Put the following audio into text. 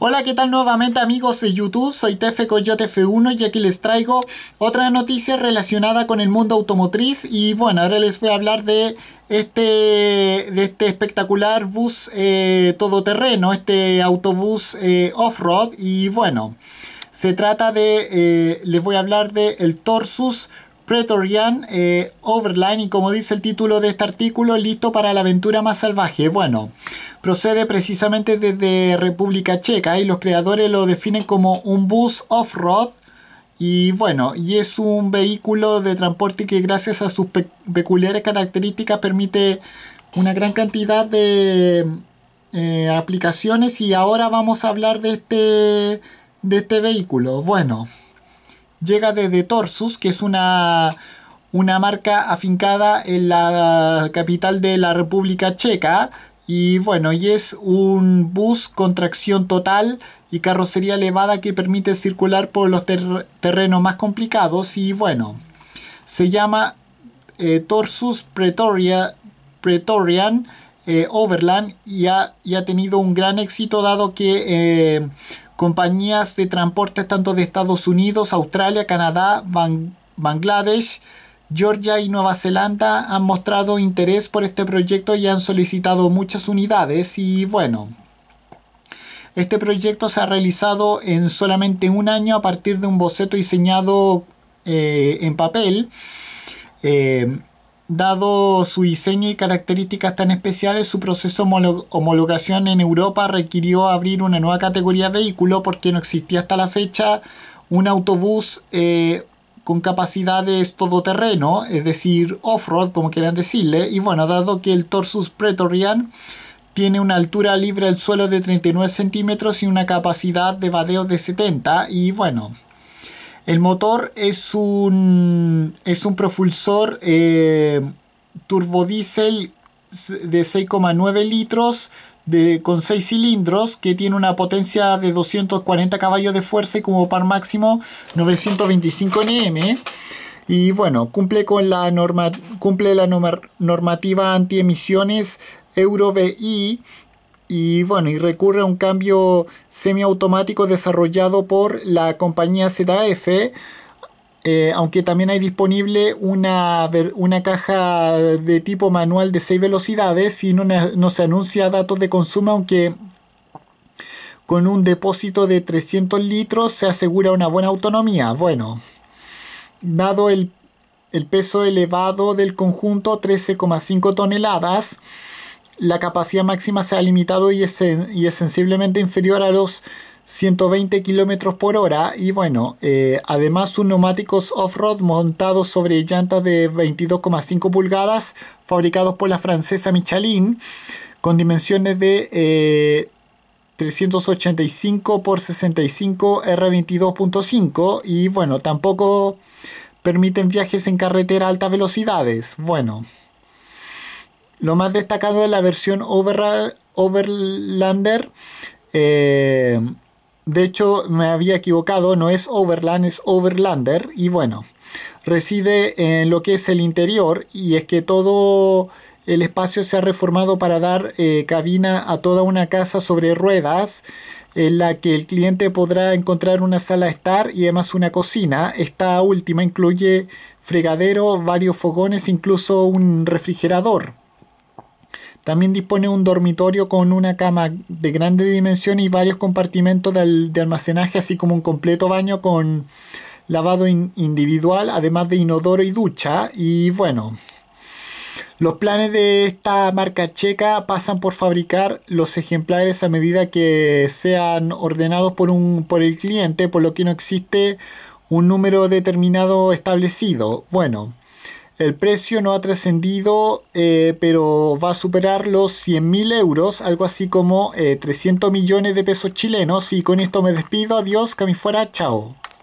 Hola, ¿qué tal nuevamente amigos de YouTube? Soy Tefe Coyote F1 y aquí les traigo otra noticia relacionada con el mundo automotriz y bueno, ahora les voy a hablar de este, de este espectacular bus eh, todoterreno, este autobús eh, off-road y bueno, se trata de, eh, les voy a hablar de el Torsus Pretorian Overline y como dice el título de este artículo, listo para la aventura más salvaje. Bueno, procede precisamente desde República Checa y los creadores lo definen como un bus off-road y bueno, y es un vehículo de transporte que gracias a sus peculiares características permite una gran cantidad de eh, aplicaciones y ahora vamos a hablar de este, de este vehículo. Bueno, llega desde Torsus, que es una, una marca afincada en la capital de la República Checa. Y bueno, y es un bus con tracción total y carrocería elevada que permite circular por los terrenos más complicados. Y bueno, se llama eh, Torsus Pretoria, Pretorian eh, Overland y ha, tenido un gran éxito dado que eh, compañías de transportes tanto de Estados Unidos, Australia, Canadá, Bangladesh, Georgia y Nueva Zelanda han mostrado interés por este proyecto y han solicitado muchas unidades y bueno, este proyecto se ha realizado en solamente un año a partir de un boceto diseñado eh, en papel. Eh, dado su diseño y características tan especiales, su proceso de homologación en Europa requirió abrir una nueva categoría de vehículo porque no existía hasta la fecha un autobús eh, con capacidades todoterreno, es decir, off-road, como quieran decirle. Y bueno, dado que el Torsus Pretorian tiene una altura libre al suelo de 39 centímetros y una capacidad de vadeo de 70. Y bueno, el motor es un, es un propulsor eh, turbodiesel de 6,9 litros con 6 cilindros que tiene una potencia de 240 caballos de fuerza y como par máximo 925 Nm. Y bueno, cumple con la, norma, cumple la normativa antiemisiones Euro VI y bueno, y recurre a un cambio semiautomático desarrollado por la compañía ZF eh, aunque también hay disponible una, una, caja de tipo manual de 6 velocidades y no, se anuncia datos de consumo, aunque con un depósito de 300 litros se asegura una buena autonomía. Bueno, dado el, peso elevado del conjunto, 13,5 toneladas, la capacidad máxima se ha limitado y es, y es sensiblemente inferior a los 120 km por hora y bueno, eh, además sus neumáticos off-road montados sobre llantas de 22,5 pulgadas fabricados por la francesa Michelin con dimensiones de 385 x 65 R22.5 y bueno, tampoco permiten viajes en carretera a altas velocidades. Bueno, lo más destacado de la versión Overlander eh, de hecho, me había equivocado, no es Overland, es Overlander. Y bueno, reside en lo que es el interior y es que todo el espacio se ha reformado para dar eh, cabina a toda una casa sobre ruedas en la que el cliente podrá encontrar una sala estar y además una cocina. Esta última incluye fregadero, varios fogones, incluso un refrigerador. También dispone un dormitorio con una cama de grandes dimensiones y varios compartimentos de, almacenaje, así como un completo baño con lavado individual, además de inodoro y ducha. Y bueno, los planes de esta marca checa pasan por fabricar los ejemplares a medida que sean ordenados por, un, por el cliente, por lo que no existe un número determinado establecido. Bueno, el precio no ha trascendido, eh, pero va a superar los 100.000 euros, algo así como 300 eh, millones de pesos chilenos. Y con esto me despido. Adiós, que fuera. Chao.